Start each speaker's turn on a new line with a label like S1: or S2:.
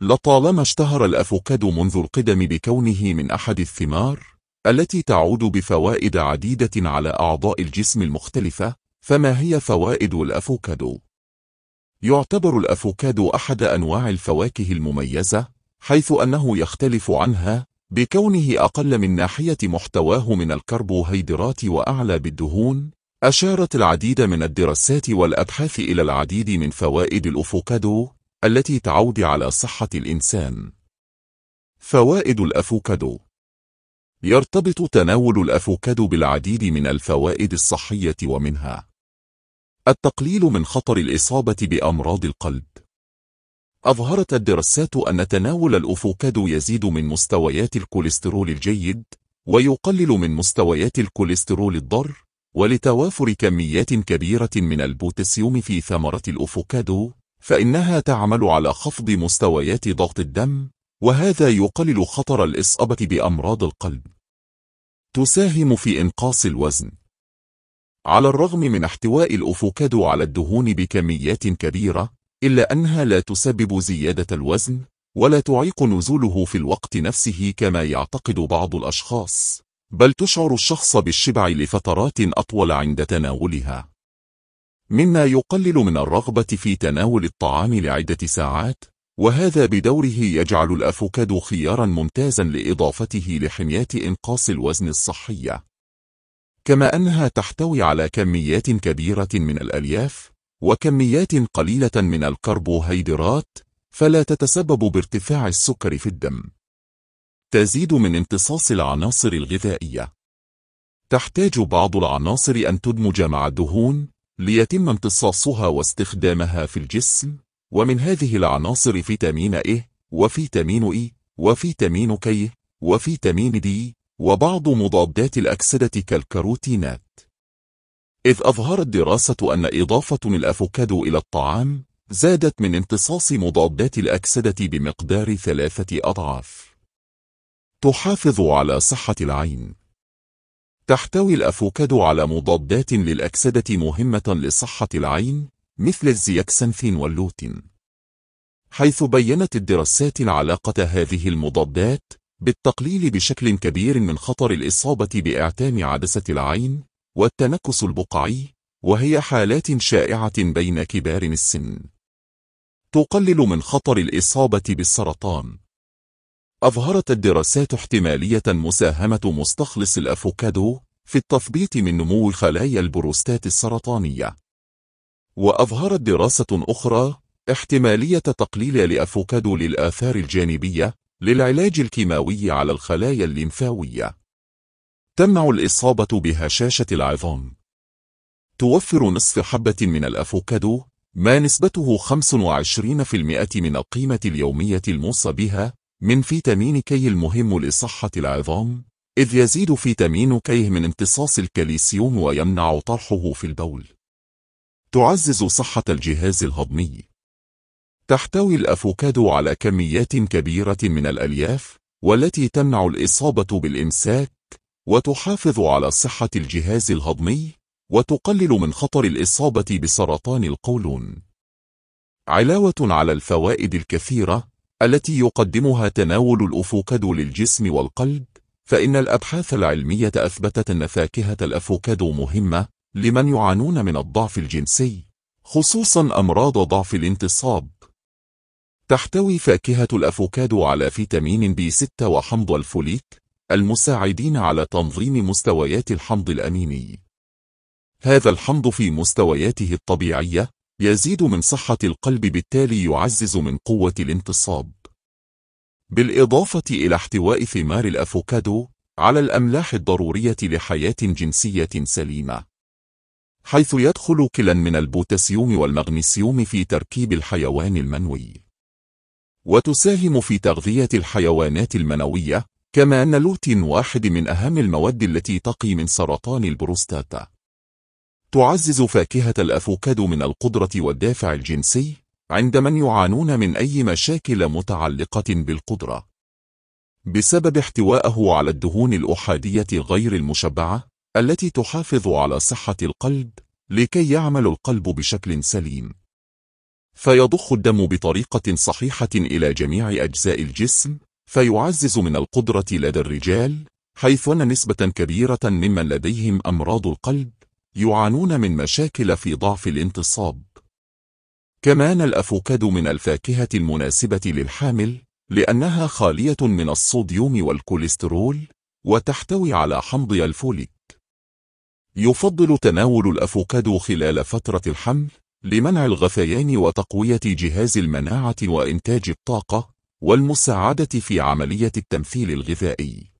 S1: لطالما اشتهر الأفوكادو منذ القدم بكونه من أحد الثمار التي تعود بفوائد عديدة على أعضاء الجسم المختلفة فما هي فوائد الأفوكادو؟ يعتبر الأفوكادو أحد أنواع الفواكه المميزة حيث أنه يختلف عنها بكونه أقل من ناحية محتواه من الكربوهيدرات وأعلى بالدهون أشارت العديد من الدراسات والأبحاث إلى العديد من فوائد الأفوكادو التي تعود على صحة الإنسان فوائد الأفوكادو يرتبط تناول الأفوكادو بالعديد من الفوائد الصحية ومنها التقليل من خطر الإصابة بأمراض القلب أظهرت الدراسات أن تناول الأفوكادو يزيد من مستويات الكوليسترول الجيد ويقلل من مستويات الكوليسترول الضار ولتوافر كميات كبيرة من البوتاسيوم في ثمرة الأفوكادو فإنها تعمل على خفض مستويات ضغط الدم وهذا يقلل خطر الإصابة بأمراض القلب تساهم في إنقاص الوزن على الرغم من احتواء الأفوكادو على الدهون بكميات كبيرة إلا أنها لا تسبب زيادة الوزن ولا تعيق نزوله في الوقت نفسه كما يعتقد بعض الأشخاص بل تشعر الشخص بالشبع لفترات أطول عند تناولها مما يقلل من الرغبة في تناول الطعام لعدة ساعات وهذا بدوره يجعل الأفوكادو خيارا ممتازا لإضافته لحميات إنقاص الوزن الصحية كما أنها تحتوي على كميات كبيرة من الألياف وكميات قليلة من الكربوهيدرات فلا تتسبب بارتفاع السكر في الدم تزيد من امتصاص العناصر الغذائية تحتاج بعض العناصر أن تدمج مع الدهون ليتم امتصاصها واستخدامها في الجسم ومن هذه العناصر فيتامين A وفيتامين E وفيتامين K وفيتامين D وبعض مضادات الأكسدة كالكاروتينات إذ أظهرت دراسة أن إضافة الأفوكادو إلى الطعام زادت من امتصاص مضادات الأكسدة بمقدار ثلاثة أضعاف تحافظ على صحة العين تحتوي الأفوكادو على مضادات للأكسدة مهمة لصحة العين مثل الزيكسنثين واللوتين حيث بيّنت الدراسات علاقة هذه المضادات بالتقليل بشكل كبير من خطر الإصابة بإعتام عدسة العين والتنكس البقعي وهي حالات شائعة بين كبار السن تقلل من خطر الإصابة بالسرطان أظهرت الدراسات احتمالية مساهمة مستخلص الأفوكادو في التثبيط من نمو خلايا البروستات السرطانية وأظهرت دراسة أخرى احتمالية تقليل الأفوكادو للآثار الجانبية للعلاج الكيماوي على الخلايا الليمفاوية تمنع الإصابة بهشاشة العظام توفر نصف حبة من الأفوكادو ما نسبته 25% من القيمة اليومية الموصى بها من فيتامين كي المهم لصحة العظام إذ يزيد فيتامين كيه من امتصاص الكاليسيوم ويمنع طرحه في البول تعزز صحة الجهاز الهضمي تحتوي الأفوكادو على كميات كبيرة من الألياف والتي تمنع الإصابة بالإمساك وتحافظ على صحة الجهاز الهضمي وتقلل من خطر الإصابة بسرطان القولون علاوة على الفوائد الكثيرة التي يقدمها تناول الأفوكادو للجسم والقلب فإن الأبحاث العلمية أثبتت أن فاكهة الأفوكادو مهمة لمن يعانون من الضعف الجنسي خصوصا أمراض ضعف الانتصاب تحتوي فاكهة الأفوكادو على فيتامين بي 6 وحمض الفوليك المساعدين على تنظيم مستويات الحمض الأميني هذا الحمض في مستوياته الطبيعية يزيد من صحة القلب بالتالي يعزز من قوة الانتصاب بالإضافة إلى احتواء ثمار الأفوكادو على الأملاح الضرورية لحياة جنسية سليمة حيث يدخل كلا من البوتاسيوم والمغنيسيوم في تركيب الحيوان المنوي وتساهم في تغذية الحيوانات المنوية كما أن لوتين واحد من أهم المواد التي تقي من سرطان البروستاتا تعزز فاكهة الأفوكادو من القدرة والدافع الجنسي عند من يعانون من أي مشاكل متعلقة بالقدرة بسبب احتوائه على الدهون الأحادية غير المشبعة التي تحافظ على صحة القلب لكي يعمل القلب بشكل سليم فيضخ الدم بطريقة صحيحة إلى جميع أجزاء الجسم فيعزز من القدرة لدى الرجال حيث أن نسبة كبيرة ممن لديهم أمراض القلب يعانون من مشاكل في ضعف الانتصاب كمان الأفوكادو من الفاكهة المناسبة للحامل لأنها خالية من الصوديوم والكوليسترول وتحتوي على حمض الفوليك يفضل تناول الأفوكادو خلال فترة الحمل لمنع الغثيان وتقوية جهاز المناعة وإنتاج الطاقة والمساعدة في عملية التمثيل الغذائي